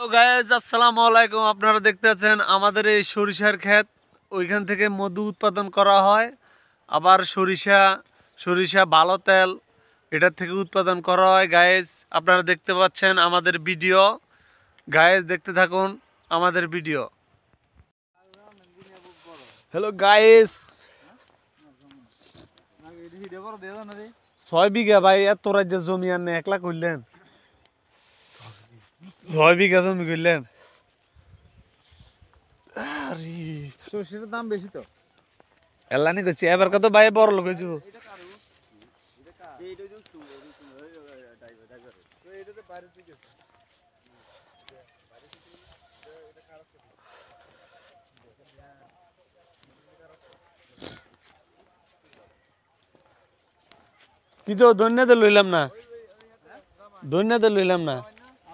তো গায়েজ আসসালামু আলাইকুম আপনারা দেখতে পাচ্ছেন আমাদের এই সরিষার ক্ষেত ওইখান থেকে মধু উৎপাদন করা হয় আবার সরিষা সরিষা ভালো তেল এটার থেকে উৎপাদন করা হয় গায়েজ আপনারা দেখতে পাচ্ছেন আমাদের ভিডিও গায়েজ দেখতে থাকুন আমাদের ভিডিও হ্যালো গায়েস ছয় বিঘা ভাই এত রাজ্যের জমি আর এক লাখ করলেন ছয় বিঘা জমি করলেন সর্ষের দাম বেশি তো এলানি করছি এবার কত বাইরে বড় লোক হয়েছিল কি তো ধন্যতে লইলাম না ধন্যদের লইলাম না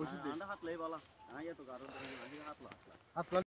हातलाही बाला हा येतो का हातला हातला